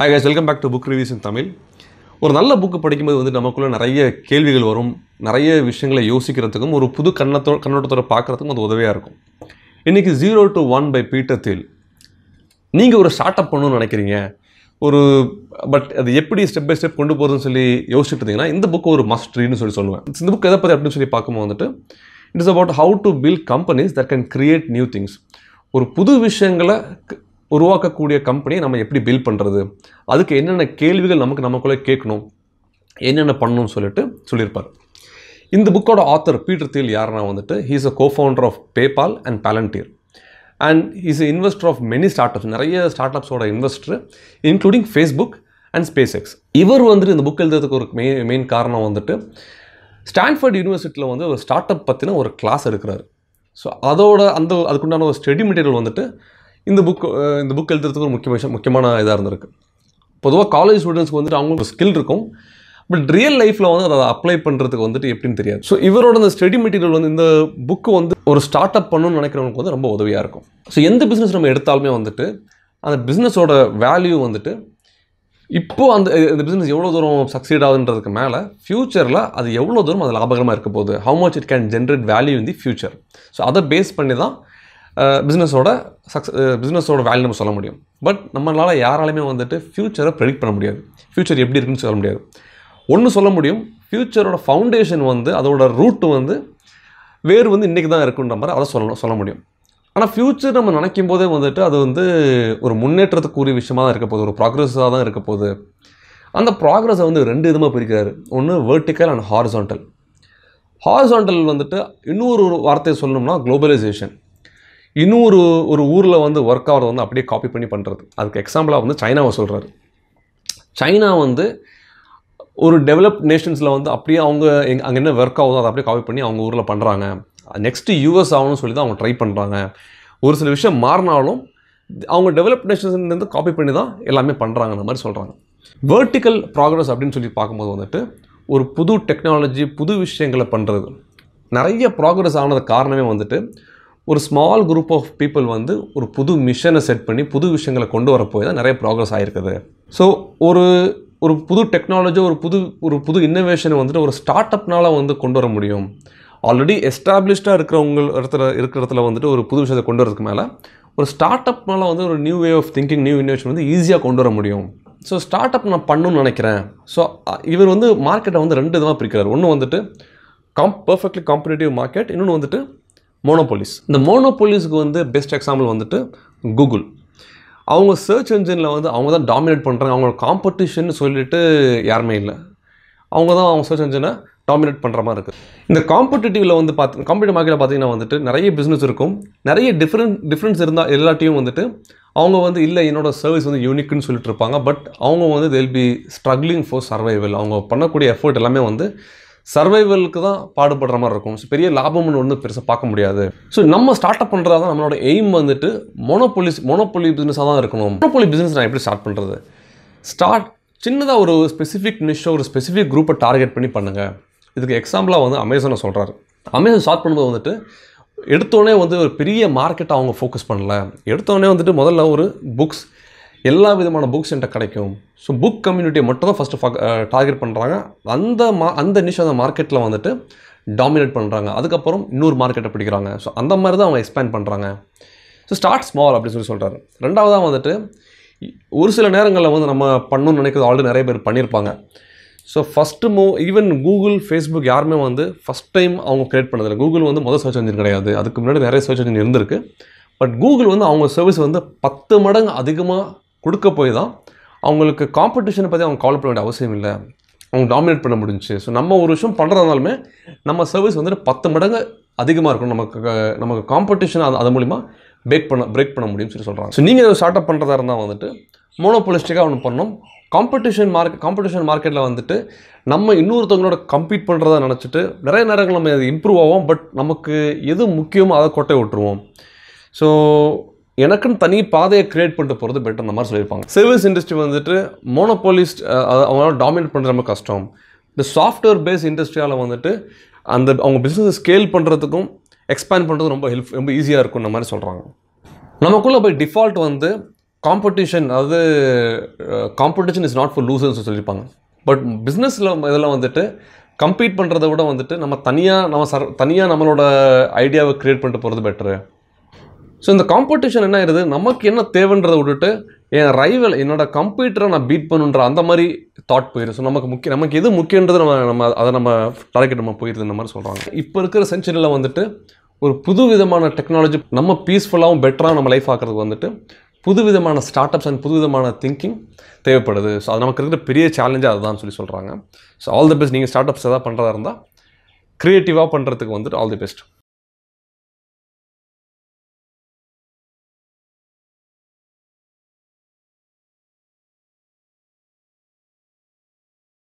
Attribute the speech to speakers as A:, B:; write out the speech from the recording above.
A: hi guys welcome back to book reviews in Tamil ஒரு நல்ல book படிக்கும்போது வந்து நமக்குள்ளே நிறைய கேள்விகள் வரும் நிறைய விஷயங்களை யோசிக்கிறதுக்கும் ஒரு புது கண்ணத்தோ கண்ணோட்டத்தோட பார்க்குறதுக்கும் அது உதவியாக இருக்கும் இன்றைக்கி zero to one by Peter Thiel நீங்கள் ஒரு ஸ்டார்ட் அப் பண்ணணும்னு நினைக்கிறீங்க ஒரு பட் அது எப்படி ஸ்டெப் பை ஸ்டெப் கொண்டு போகிறதுன்னு சொல்லி யோசிச்சுட்டு இருந்தீங்கன்னா இந்த புக்கு ஒரு மஸ்ட் சொல்லி சொல்லுவேன் இந்த புக் எதை பற்றி அப்படின்னு சொல்லி பார்க்கும்போது வந்துட்டு it is about how to build companies that can create new things ஒரு புது விஷயங்களை உருவாக்கக்கூடிய கம்பெனியை நம்ம எப்படி பில்ட் பண்ணுறது அதுக்கு என்னென்ன கேள்விகள் நமக்கு நமக்குள்ளே கேட்கணும் என்னென்ன பண்ணணும்னு சொல்லிட்டு சொல்லியிருப்பார் இந்த புக்கோட ஆத்தர் பீட்டர் தீல் யாருன்னா வந்துட்டு he's a cofounder of PayPal and Palantir and is investor of many startups நிறைய ஸ்டார்ட் அப்ஸோட investor including Facebook and SpaceX இவர் வந்துட்டு இந்த புக் எழுதுறதுக்கு ஒரு மெயின் மெயின் காரணம் வந்துட்டு ஸ்டான்ஃபர்ட் யூனிவர்சிட்டியில் வந்து ஒரு ஸ்டார்ட் அப் பற்றின ஒரு கிளாஸ் எடுக்கிறாரு ஸோ அதோட அந்த அதுக்குண்டான ஒரு ஸ்டடி மெட்டீரியல் வந்துட்டு இந்த புக் இந்த புக் எழுதுறதுக்கு ஒரு முக்கிய விஷயம் முக்கியமான இதாக இருந்திருக்கு பொதுவாக காலேஜ் ஸ்டூடெண்ட்ஸ்க்கு வந்துட்டு அவங்களுக்கு ஸ்கில் இருக்கும் பட் ரியல் லைஃப்பில் வந்து அதை அப்ளை பண்ணுறதுக்கு வந்துட்டு எப்படின்னு தெரியாது ஸோ இவரோட அந்த ஸ்டடி மெட்டீரியல் வந்து இந்த புக்கு வந்து ஒரு ஸ்டார்ட் அப் பண்ணணும்னு நினைக்கிறவங்களுக்கு வந்து ரொம்ப உதவியாக இருக்கும் ஸோ எந்த பிஸ்னஸ் நம்ம எடுத்தாலுமே வந்துட்டு அந்த பிஸ்னஸோட வேல்யூ வந்துட்டு இப்போது அந்த இந்த பிஸ்னஸ் எவ்வளோ தூரம் சக்சீட் ஆகுதுன்றதுக்கு மேலே ஃப்யூச்சரில் அது எவ்வளோ தூரம் அது லாபகரமாக இருக்க போகுது how much it can generate value in the future so அதை பேஸ் பண்ணி தான் பிஸ்னஸோட சக்ஸ் பிஸ்னஸோட வேல்யூ நம்ம சொல்ல முடியும் பட் நம்மளால் யாராலையுமே வந்துட்டு ஃப்யூச்சரை ப்ரெடிக்ட் பண்ண முடியாது ஃப்யூச்சர் எப்படி இருக்குன்னு சொல்ல முடியாது ஒன்று சொல்ல முடியும் ஃப்யூச்சரோட ஃபவுண்டேஷன் வந்து அதோட ரூட்டு வந்து வேறு வந்து இன்றைக்கி தான் இருக்குன்ற மாதிரி அதை சொல்லணும் சொல்ல முடியும் ஆனால் ஃப்யூச்சர் நம்ம நினைக்கும் போதே வந்துட்டு அது வந்து ஒரு முன்னேற்றத்துக்குரிய விஷயமாக தான் இருக்க போகுது ஒரு ப்ராக்ரஸாக தான் இருக்க போகுது அந்த ப்ராக்ரஸை வந்து ரெண்டு விதமாக பிரிக்கிறாரு ஒன்று வேர்டிக்கல் அண்ட் ஹாரிசான்டல் ஹாரிசான்டல் வந்துட்டு இன்னொரு வார்த்தையை சொல்லணும்னா குளோபலைசேஷன் இன்னொரு ஒரு ஊரில் வந்து ஒர்க் ஆகிறது வந்து அப்படியே காப்பி பண்ணி பண்ணுறது அதுக்கு எக்ஸாம்பிளாக வந்து சைனாவை சொல்கிறாரு சைனா வந்து ஒரு டெவலப் நேஷன்ஸில் வந்து அப்படியே அவங்க எங் அங்கே என்ன ஒர்க் ஆகுதோ அதை அப்படியே காப்பி பண்ணி அவங்க ஊரில் பண்ணுறாங்க நெக்ஸ்ட்டு யூஎஸ் ஆகணும்னு சொல்லி தான் அவங்க ட்ரை பண்ணுறாங்க ஒரு சில விஷயம் மாறினாலும் அவங்க டெவலப் நேஷன்ஸ்லேருந்து காப்பி பண்ணி தான் எல்லாமே பண்ணுறாங்கன்ற மாதிரி சொல்கிறாங்க வேர்ட்டிக்கல் ப்ராக்ரஸ் அப்படின்னு சொல்லி பார்க்கும்போது வந்துட்டு ஒரு புது டெக்னாலஜி புது விஷயங்களை பண்ணுறது நிறைய ப்ராக்ரஸ் ஆனது காரணமே வந்துட்டு ஒரு ஸ்மால் குரூப் ஆஃப் பீப்புள் வந்து ஒரு புது மிஷனை செட் பண்ணி புது விஷயங்களை கொண்டு வர போய் தான் நிறைய ப்ராக்ரஸ் ஆகிருக்குது ஸோ ஒரு ஒரு புது டெக்னாலஜி ஒரு புது ஒரு புது இன்னோவேஷனை வந்துட்டு ஒரு ஸ்டார்ட் அப்னால் வந்து கொண்டு வர முடியும் ஆல்ரெடி எஸ்டாப்ளிஷ்டாக இருக்கிறவங்க இடத்துல இருக்கிற இடத்துல வந்துட்டு ஒரு புது விஷயத்தை கொண்டு வரதுக்கு மேலே ஒரு ஸ்டார்ட் அப்னால் வந்து ஒரு new way of thinking new innovation வந்து ஈஸியாக கொண்டு வர முடியும் ஸோ ஸ்டார்ட் அப் நான் பண்ணணும்னு நினைக்கிறேன் ஸோ இவர் வந்து மார்க்கெட்டை வந்து ரெண்டு விதமாக பிரிக்கிறார் ஒன்று வந்துட்டு காம் பர்ஃபெக்ட்லி காம்படிட்டிவ் மார்க்கெட் இன்னொன்று வந்துட்டு மோனோபோலிஸ் இந்த மோனோபோலிஸுக்கு வந்து பெஸ்ட் எக்ஸாம்பிள் வந்துட்டு கூகுள் அவங்க சர்ச் இன்ஜினில் வந்து அவங்க தான் டாமினேட் பண்ணுறாங்க அவங்க காம்படிஷன் சொல்லிட்டு யாருமே இல்லை அவங்க தான் அவங்க சர்ச் இன்ஜினை டாமினேட் பண்ணுற மாதிரி இருக்குது இந்த காம்படிட்டிவில் வந்து பார்த்து காம்படிட்டிவ் மார்க்கெட்டில் பார்த்தீங்கன்னா வந்துட்டு நிறைய பிஸ்னஸ் இருக்கும் நிறைய டிஃப்ரெண்ட் டிஃப்ரென்ஸ் இருந்தால் எல்லாத்தையும் வந்துட்டு அவங்க வந்து இல்லை என்னோடய சர்வீஸ் வந்து யூனிக்னு சொல்லிட்டு இருப்பாங்க பட் அவங்க வந்து they'll be struggling for survival அவங்க பண்ணக்கூடிய எஃபர்ட் எல்லாமே வந்து சர்வைவலுக்கு தான் பாடுபடுற மாதிரி இருக்கும் ஸோ பெரிய லாபம்னு ஒன்று பெருசாக பார்க்க முடியாது ஸோ நம்ம ஸ்டார்ட் அப் பண்ணுறதா தான் நம்மளோட எய்ம் வந்துட்டு மொனோபொலிஸ் மொனோபொலி பிஸ்னஸாக தான் இருக்கணும் மொனோபொலி பிஸ்னஸ் நான் எப்படி ஸ்டார்ட் பண்ணுறது ஸ்டார்ட் சின்னதாக ஒரு ஸ்பெசிஃபிக் நிஷோ ஒரு ஸ்பெசிஃபிக் குரூப்பை டார்கெட் பண்ணி பண்ணுங்கள் இதுக்கு எக்ஸாம்பிளாக வந்து அமேசானை சொல்கிறாரு அமேசான் ஸ்டார்ட் பண்ணும்போது வந்துட்டு எடுத்தோடனே வந்து ஒரு பெரிய மார்க்கெட்டை அவங்க ஃபோக்கஸ் பண்ணல எடுத்தோடனே வந்துட்டு முதல்ல ஒரு புக்ஸ் எல்லா விதமான புக்ஸ் என்கிட்ட கிடைக்கும் ஸோ புக் கம்யூனிட்டியை மட்டும் தான் ஃபஸ்ட்டு டார்கெட் பண்ணுறாங்க அந்த மா அந்த நிஷ் அந்த மார்க்கெட்டில் வந்துட்டு டாமினேட் பண்ணுறாங்க அதுக்கப்புறம் இன்னொரு மார்க்கெட்டை பிடிக்கிறாங்க ஸோ அந்த மாதிரி தான் அவங்க எக்ஸ்பேண்ட் பண்ணுறாங்க ஸோ ஸ்டார்ட் ஸ்மால் அப்படின்னு சொல்லி சொல்கிறாரு ரெண்டாவதாக வந்துட்டு ஒரு சில நேரங்களில் வந்து நம்ம பண்ணணும்னு நினைக்கிறது ஆல்ரெடி நிறைய பேர் பண்ணியிருப்பாங்க ஸோ ஃபஸ்ட்டு மூ ஈவன் கூகுள் ஃபேஸ்புக் யாருமே வந்து ஃபஸ்ட் டைம் அவங்க க்ரியேட் பண்ணதில்லை கூகுள் வந்து முதல் சர்ச் இன்ஜின் கிடையாது அதுக்கு முன்னாடி நிறைய சர்ச் இன்ஜின் இருந்திருக்கு பட் கூகுள் வந்து அவங்க சர்வீஸ் வந்து பத்து மடங்கு அதிகமாக கொடுக்க போய் தான் அவங்களுக்கு காம்படிஷனை பற்றி அவங்க கவலைப்பட வேண்டிய அவசியம் இல்லை அவங்க டாமினேட் பண்ண முடிஞ்சு ஸோ நம்ம ஒரு விஷயம் பண்ணுறதுனாலுமே நம்ம சர்வீஸ் வந்துட்டு பத்து மடங்கு அதிகமாக இருக்கும் நமக்கு நமக்கு காம்படிஷன் அது அது மூலிமா பிரேக் பண்ண பிரேக் பண்ண முடியும்னு சொல்லி சொல்கிறாங்க ஸோ நீங்கள் ஸ்டார்ட் அப் பண்ணுறதா இருந்தால் வந்துட்டு மோனோபொலிஸ்டிக்காக ஒன்று பண்ணணும் காம்படிஷன் மார்க் காம்படிஷன் மார்க்கெட்டில் வந்துட்டு நம்ம இன்னொருத்தவங்களோட கம்பீட் பண்ணுறதா நினச்சிட்டு நிறைய நேரங்கள் நம்ம இம்ப்ரூவ் ஆகும் பட் நமக்கு எது முக்கியமோ அதை கொட்டை விட்டுருவோம் ஸோ எனக்குன்னு தனி பாதையை கிரியேட் பண்ணிட்டு போகிறது பெட்டர் அந்த மாதிரி சொல்லியிருப்பாங்க சர்வீஸ் இண்டஸ்ட்ரி வந்துட்டு மோனோபோலிஸ்ட் அவங்களால டாமினேட் பண்ணுறது ரொம்ப கஷ்டம் இந்த சாஃப்ட்வேர் பேஸ் இண்டஸ்ட்ரியால் வந்துட்டு அந்த அவங்க பிஸ்னஸை ஸ்கேல் பண்ணுறதுக்கும் எக்ஸ்பேண்ட் பண்ணுறது ரொம்ப ஹெல்ப் ரொம்ப ஈஸியாக இருக்கும்னு மாதிரி சொல்கிறாங்க நமக்குள்ளே போய் டிஃபால்ட் வந்து காம்படிஷன் அதாவது competition is not for losers சொல்லியிருப்பாங்க பட் பிஸ்னஸில் இதெல்லாம் வந்துட்டு கம்ப்ளீட் பண்ணுறத விட வந்துட்டு நம்ம தனியாக நம்ம சர் தனியாக நம்மளோட ஐடியாவை க்ரியேட் பண்ணிட்டு போகிறது பெட்ரு ஸோ இந்த காம்படிஷன் என்ன ஆயிருது நமக்கு என்ன தேவைன்றதை விட்டுட்டு என் ரைவல் என்னோட கம்ப்யூட்டரை நான் பீட் பண்ணுன்ற அந்த மாதிரி தாட் போயிடும் ஸோ நமக்கு முக்கிய நமக்கு எது முக்கியன்றது நம்ம நம்ம அதை நம்ம டார்கெட் நம்ம போயிடுது இந்த மாதிரி சொல்கிறாங்க இப்போ இருக்கிற செஞ்சுரியில் வந்துட்டு ஒரு புது விதமான டெக்னாலஜி நம்ம பீஸ்ஃபுல்லாகவும் பெட்டராக நம்ம லைஃப் ஆக்கிறதுக்கு வந்துட்டு புது விதமான ஸ்டார்ட் அப்ஸ் அண்ட் புது விதமான திங்கிங் தேவைப்படுது ஸோ அது நமக்கு இருக்கிற பெரிய சேலஞ்சாக அதுதான் சொல்லி சொல்கிறாங்க ஸோ ஆல் தி பெஸ்ட் நீங்கள் ஸ்டார்ட் அப்ஸ் எதாவது பண்ணுறதா இருந்தால் க்ரியேட்டிவாக பண்ணுறதுக்கு வந்துட்டு ஆல் தி பெஸ்ட்